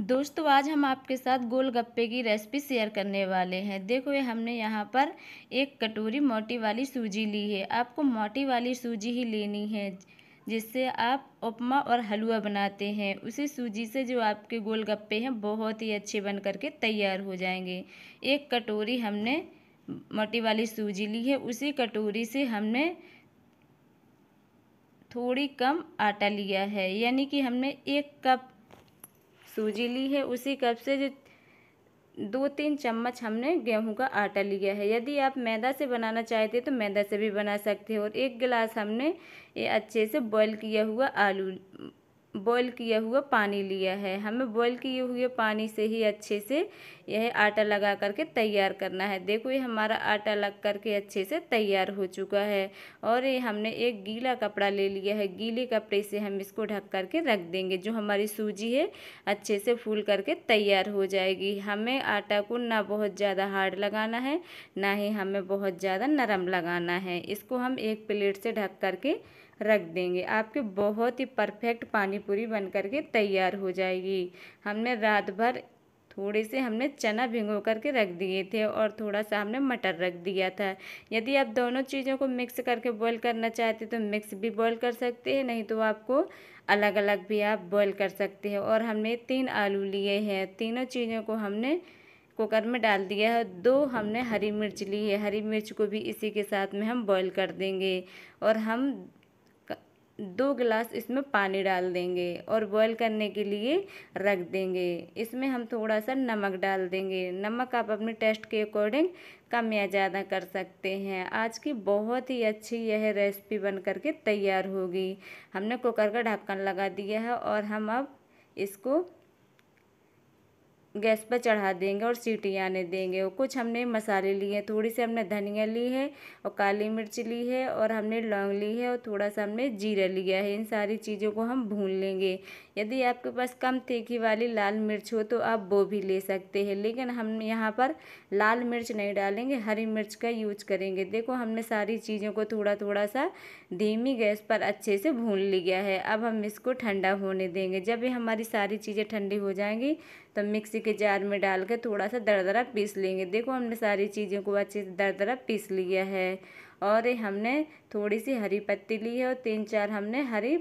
दोस्तों तो आज हम आपके साथ गोलगप्पे की रेसिपी शेयर करने वाले हैं देखो ये हमने यहाँ पर एक कटोरी मोटी वाली सूजी ली है आपको मोटी वाली सूजी ही लेनी है जिससे आप उपमा और हलवा बनाते हैं उसी सूजी से जो आपके गोलगप्पे हैं बहुत ही अच्छे बन करके तैयार हो जाएंगे एक कटोरी हमने मोटी वाली सूजी ली है उसी कटोरी से हमने थोड़ी कम आटा लिया है यानी कि हमने एक कप सूजी ली है उसी कप से जो दो तीन चम्मच हमने गेहूं का आटा लिया है यदि आप मैदा से बनाना चाहते तो मैदा से भी बना सकते हो और एक गिलास हमने ये अच्छे से बॉईल किया हुआ आलू बॉईल किया हुआ पानी लिया है हमें बॉईल किए हुए पानी से ही अच्छे से यह आटा लगा करके तैयार करना है देखो ये हमारा आटा लग करके अच्छे से तैयार हो चुका है और ये हमने एक गीला कपड़ा ले लिया है गीले कपड़े से हम इसको ढक करके रख देंगे जो हमारी सूजी है अच्छे से फूल करके तैयार हो जाएगी हमें आटा को ना बहुत ज़्यादा हार्ड लगाना है ना ही हमें बहुत ज़्यादा नरम लगाना है इसको हम एक प्लेट से ढक करके रख देंगे आपके बहुत ही परफेक्ट पानी पूरी बन करके तैयार हो जाएगी हमने रात भर थोड़े से हमने चना भिंगो करके रख दिए थे और थोड़ा सा हमने मटर रख दिया था यदि आप दोनों चीज़ों को मिक्स करके बॉईल करना चाहते तो मिक्स भी बॉईल कर सकते हैं नहीं तो आपको अलग अलग भी आप बॉईल कर सकते हैं और हमने तीन आलू लिए हैं तीनों चीज़ों को हमने कुकर में डाल दिया है दो हमने हरी मिर्च ली है हरी मिर्च को भी इसी के साथ में हम बॉईल कर देंगे और हम दो गिलास इसमें पानी डाल देंगे और बॉईल करने के लिए रख देंगे इसमें हम थोड़ा सा नमक डाल देंगे नमक आप अपने टेस्ट के अकॉर्डिंग कम या ज़्यादा कर सकते हैं आज की बहुत ही अच्छी यह रेसिपी बन करके तैयार होगी हमने कुकर का ढक्कन लगा दिया है और हम अब इसको गैस पर चढ़ा देंगे और सीटी आने देंगे और कुछ हमने मसाले लिए हैं थोड़ी सी हमने धनिया ली है और काली मिर्च ली है और हमने लौंग ली है और थोड़ा सा हमने जीरा लिया है इन सारी चीज़ों को हम भून लेंगे यदि आपके पास कम तीखी वाली लाल मिर्च हो तो आप वो भी ले सकते हैं लेकिन हम यहाँ पर लाल मिर्च नहीं डालेंगे हरी मिर्च का यूज करेंगे देखो हमने सारी चीज़ों को थोड़ा थोड़ा सा धीमी गैस पर अच्छे से भून लिया है अब हम इसको ठंडा होने देंगे जब ये हमारी सारी चीज़ें ठंडी हो जाएंगी तो मिक्सी के जार में डाल कर थोड़ा सा दरदरा पीस लेंगे देखो हमने सारी चीज़ों को अच्छे से दरदरा पीस लिया है और हमने थोड़ी सी हरी पत्ती ली है और तीन चार हमने हरी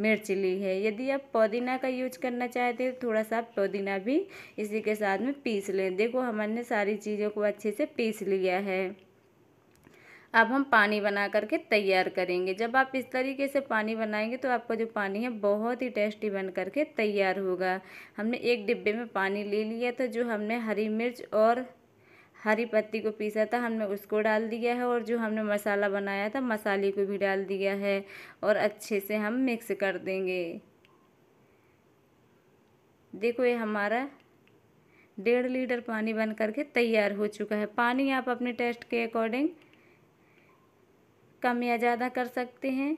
मिर्च ली है यदि आप पुदीना का यूज करना चाहते हैं तो थोड़ा सा आप पुदीना भी इसी के साथ में पीस लें देखो हमने सारी चीज़ों को अच्छे से पीस लिया है अब हम पानी बना करके तैयार करेंगे जब आप इस तरीके से पानी बनाएंगे तो आपका जो पानी है बहुत ही टेस्टी बन करके तैयार होगा हमने एक डिब्बे में पानी ले लिया था जो हमने हरी मिर्च और हरी पत्ती को पीसा था हमने उसको डाल दिया है और जो हमने मसाला बनाया था मसाले को भी डाल दिया है और अच्छे से हम मिक्स कर देंगे देखो ये हमारा डेढ़ लीटर पानी बन करके तैयार हो चुका है पानी आप अपने टेस्ट के अकॉर्डिंग कम या ज़्यादा कर सकते हैं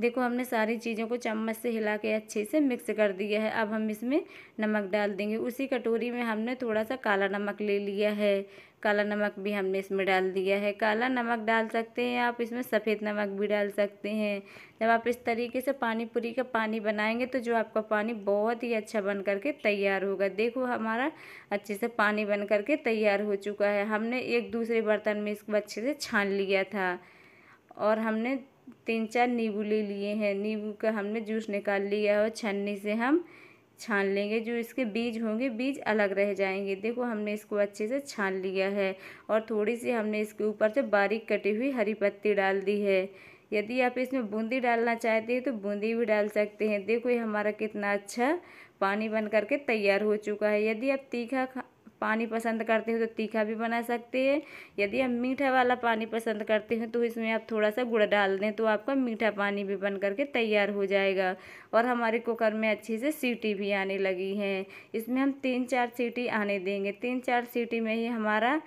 देखो हमने सारी चीज़ों को चम्मच से हिला के अच्छे से मिक्स कर दिया है अब हम इसमें नमक डाल देंगे उसी कटोरी में हमने थोड़ा सा काला नमक ले लिया है काला नमक भी हमने इसमें डाल दिया है काला नमक डाल सकते हैं आप इसमें सफ़ेद नमक भी डाल सकते हैं जब आप इस तरीके से पानी पूरी का पानी बनाएंगे तो जो आपका पानी बहुत ही अच्छा बन करके तैयार होगा देखो हमारा अच्छे से पानी बन करके तैयार हो चुका है हमने एक दूसरे बर्तन में इसको अच्छे से छान लिया था और हमने तीन चार नींबू ले लिए हैं नींबू का हमने जूस निकाल लिया और छन्नी से हम छान लेंगे जो इसके बीज होंगे बीज अलग रह जाएंगे देखो हमने इसको अच्छे से छान लिया है और थोड़ी सी हमने इसके ऊपर से बारीक कटी हुई हरी पत्ती डाल दी है यदि आप इसमें बूंदी डालना चाहते हैं तो बूंदी भी डाल सकते हैं देखो ये हमारा कितना अच्छा पानी बन करके तैयार हो चुका है यदि आप तीखा पानी पसंद करते हो तो तीखा भी बना सकते हैं यदि आप मीठा वाला पानी पसंद करते हैं तो इसमें आप थोड़ा सा गुड़ डाल दें तो आपका मीठा पानी भी बन करके तैयार हो जाएगा और हमारे कुकर में अच्छे से सीटी भी आने लगी हैं इसमें हम तीन चार सीटी आने देंगे तीन चार सीटी में ही हमारा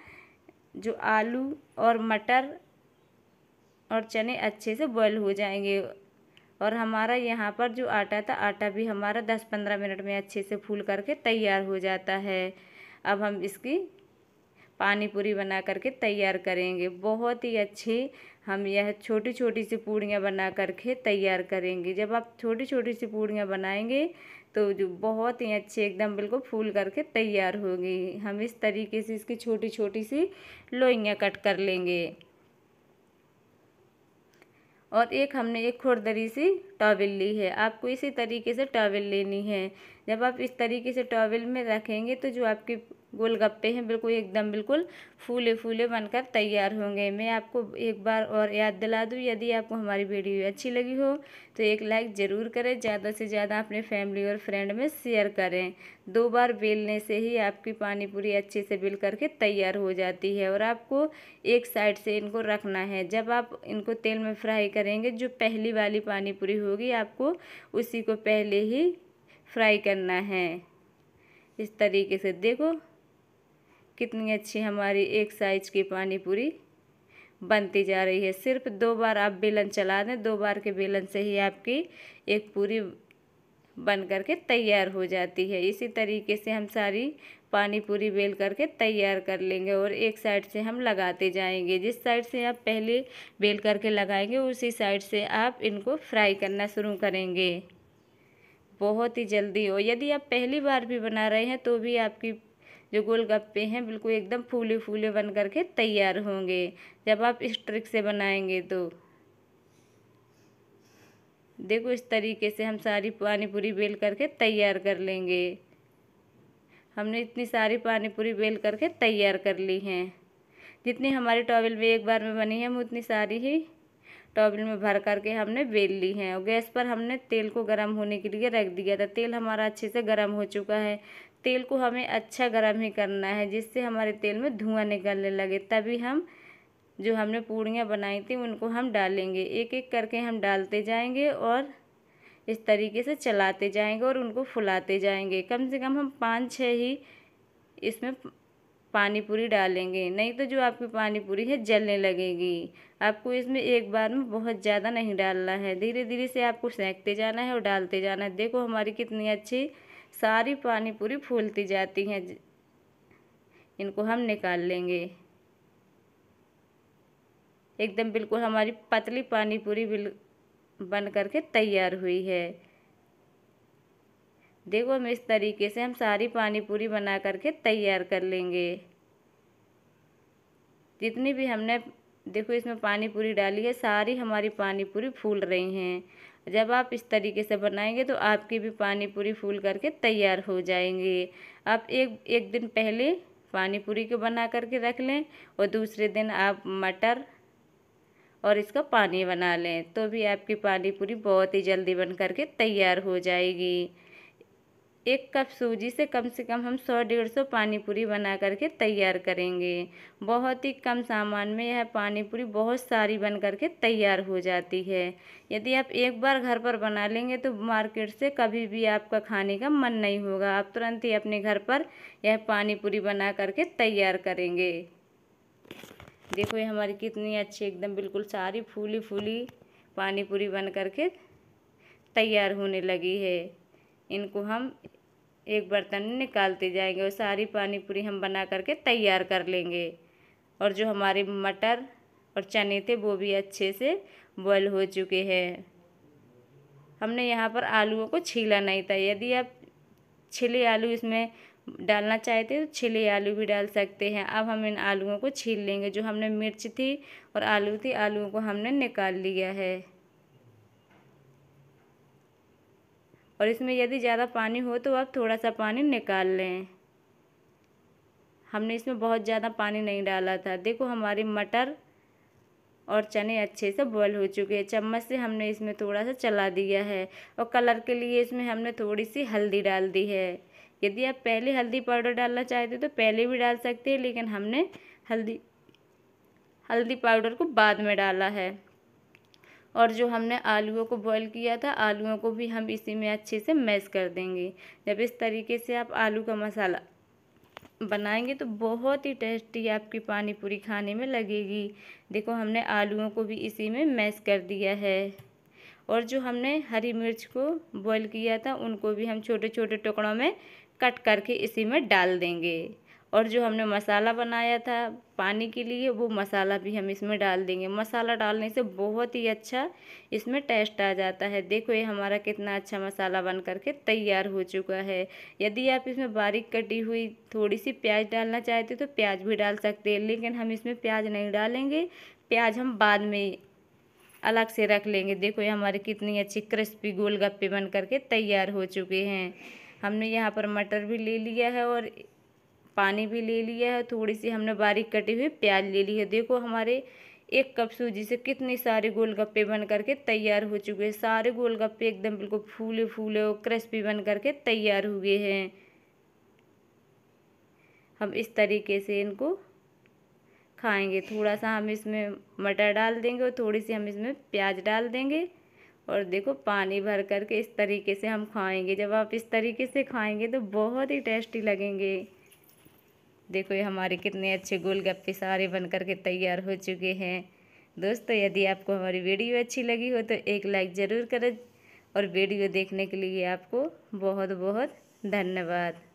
जो आलू और मटर और चने अच्छे से बॉयल हो जाएंगे और हमारा यहाँ पर जो आटा था आटा भी हमारा दस पंद्रह मिनट में अच्छे से फूल करके तैयार हो जाता है अब हम इसकी पानी पूरी बना करके तैयार करेंगे बहुत ही अच्छी हम यह छोटी छोटी सी पूड़ियाँ बना करके तैयार करेंगे जब आप छोटी छोटी सी पूड़ियाँ बनाएंगे तो जो बहुत ही अच्छी एकदम बिल्कुल फूल करके तैयार होगी हम इस तरीके से इसकी छोटी छोटी सी लोइयाँ कट कर लेंगे और एक हमने एक खुरदरी सी टॉवल ली है आपको इसी तरीके से टॉवल लेनी है जब आप इस तरीके से टॉवल में रखेंगे तो जो आपकी गोलगप्पे हैं बिल्कुल एकदम बिल्कुल फूले फूले बनकर तैयार होंगे मैं आपको एक बार और याद दिला दूँ यदि आपको हमारी वीडियो अच्छी लगी हो तो एक लाइक ज़रूर करें ज़्यादा से ज़्यादा अपने फैमिली और फ्रेंड में शेयर करें दो बार बेलने से ही आपकी पानी पूरी अच्छे से बेल करके तैयार हो जाती है और आपको एक साइड से इनको रखना है जब आप इनको तेल में फ्राई करेंगे जो पहली वाली पानी पूरी होगी आपको उसी को पहले ही फ्राई करना है इस तरीके से देखो कितनी अच्छी हमारी एक साइज की पानी पूरी बनती जा रही है सिर्फ दो बार आप बेलन चला दें दो बार के बेलन से ही आपकी एक पूरी बन करके तैयार हो जाती है इसी तरीके से हम सारी पानी पूरी बेल करके तैयार कर लेंगे और एक साइड से हम लगाते जाएंगे जिस साइड से आप पहले बेल करके लगाएंगे उसी साइड से आप इनको फ्राई करना शुरू करेंगे बहुत ही जल्दी हो यदि आप पहली बार भी बना रहे हैं तो भी आपकी जो गोलगप्पे हैं बिल्कुल एकदम फूले फूले बन करके तैयार होंगे जब आप इस ट्रिक से बनाएंगे तो देखो इस तरीके से हम सारी पानी पूरी बेल करके तैयार कर लेंगे हमने इतनी सारी पानी पूरी बेल करके तैयार कर ली हैं जितनी हमारी टॉवल में एक बार में बनी है हम उतनी सारी ही टॉवल में भर करके हमने बेल ली हैं और गैस पर हमने तेल को गर्म होने के लिए रख दिया था तेल हमारा अच्छे से गर्म हो चुका है तेल को हमें अच्छा गर्म ही करना है जिससे हमारे तेल में धुआं निकलने लगे तभी हम जो हमने पूड़ियाँ बनाई थी उनको हम डालेंगे एक एक करके हम डालते जाएंगे और इस तरीके से चलाते जाएंगे और उनको फुलाते जाएंगे कम से कम हम पाँच छः ही इसमें पानी पूरी डालेंगे नहीं तो जो आपकी पानी पूरी है जलने लगेगी आपको इसमें एक बार में बहुत ज़्यादा नहीं डालना है धीरे धीरे से आपको सेंकते जाना है और डालते जाना है देखो हमारी कितनी अच्छी सारी पानी पूरी फूलती जाती हैं इनको हम निकाल लेंगे एकदम बिल्कुल हमारी पतली पानी पूरी बिल बन करके तैयार हुई है देखो हम इस तरीके से हम सारी पानी पूरी बना करके तैयार कर लेंगे जितनी भी हमने देखो इसमें पानी पूरी डाली है सारी हमारी पानी पूरी फूल रही हैं जब आप इस तरीके से बनाएंगे तो आपकी भी पानी पूरी फूल करके तैयार हो जाएंगे आप एक एक दिन पहले पानी पूरी को बना करके रख लें और दूसरे दिन आप मटर और इसका पानी बना लें तो भी आपकी पानी पूरी बहुत ही जल्दी बन करके तैयार हो जाएगी एक कप सूजी से कम से कम हम सौ डेढ़ सौ पानी पूरी बना करके तैयार करेंगे बहुत ही कम सामान में यह पानी पूरी बहुत सारी बन करके तैयार हो जाती है यदि आप एक बार घर पर बना लेंगे तो मार्केट से कभी भी आपका खाने का मन नहीं होगा आप तुरंत ही अपने घर पर यह पानी पूरी बना करके तैयार करेंगे देखो ये हमारी कितनी अच्छी एकदम बिल्कुल सारी फूली फूली पानी पूरी बन करके तैयार होने लगी है इनको हम एक बर्तन में निकालते जाएंगे और सारी पानी पूरी हम बना करके तैयार कर लेंगे और जो हमारे मटर और चने थे वो भी अच्छे से बॉयल हो चुके हैं हमने यहाँ पर आलूओं को छीला नहीं था यदि आप छिले आलू इसमें डालना चाहते हैं तो छिले आलू भी डाल सकते हैं अब हम इन आलूओं को छील लेंगे जो हमने मिर्च थी और आलू थी आलूओं को हमने निकाल लिया है और इसमें यदि ज़्यादा पानी हो तो आप थोड़ा सा पानी निकाल लें हमने इसमें बहुत ज़्यादा पानी नहीं डाला था देखो हमारी मटर और चने अच्छे से बॉयल हो चुके हैं चम्मच से हमने इसमें थोड़ा सा चला दिया है और कलर के लिए इसमें हमने थोड़ी सी हल्दी डाल दी है यदि आप पहले हल्दी पाउडर डालना चाहते तो पहले भी डाल सकते हैं लेकिन हमने हल्दी हल्दी पाउडर को बाद में डाला है और जो हमने आलूओं को बॉईल किया था आलूओं को भी हम इसी में अच्छे से मैश कर देंगे जब इस तरीके से आप आलू का मसाला बनाएंगे तो बहुत ही टेस्टी आपकी पानी पूरी खाने में लगेगी देखो हमने आलूओं को भी इसी में मैश कर दिया है और जो हमने हरी मिर्च को बॉईल किया था उनको भी हम छोटे छोटे टुकड़ों में कट करके इसी में डाल देंगे और जो हमने मसाला बनाया था पानी के लिए वो मसाला भी हम इसमें डाल देंगे मसाला डालने से बहुत ही अच्छा इसमें टेस्ट आ जाता है देखो ये हमारा कितना अच्छा मसाला बन करके तैयार हो चुका है यदि आप इसमें बारीक कटी हुई थोड़ी सी प्याज डालना चाहते तो प्याज भी डाल सकते हैं लेकिन हम इसमें प्याज नहीं डालेंगे प्याज हम बाद में अलग से रख लेंगे देखो ये हमारे कितनी अच्छी क्रिस्पी गोलगप्पे बन करके तैयार हो चुके हैं हमने यहाँ पर मटर भी ले लिया है और पानी भी ले लिया है थोड़ी सी हमने बारीक कटी हुई प्याज ले ली है देखो हमारे एक कप सूजी से कितने सारे गोलगप्पे बन करके तैयार हो चुके हैं सारे गोलगप्पे एकदम बिल्कुल फूले फूले और क्रिस्पी बन करके तैयार हुए हैं हम इस तरीके से इनको खाएंगे थोड़ा सा हम इसमें मटर डाल देंगे और थोड़ी सी हम इसमें प्याज डाल देंगे और देखो पानी भर करके इस तरीके से हम खाएंगे जब आप इस तरीके से खाएंगे तो बहुत ही टेस्टी लगेंगे देखो ये हमारे कितने अच्छे गोलगप्पे सारे बनकर के तैयार हो चुके हैं दोस्तों यदि आपको हमारी वीडियो अच्छी लगी हो तो एक लाइक ज़रूर करें और वीडियो देखने के लिए आपको बहुत बहुत धन्यवाद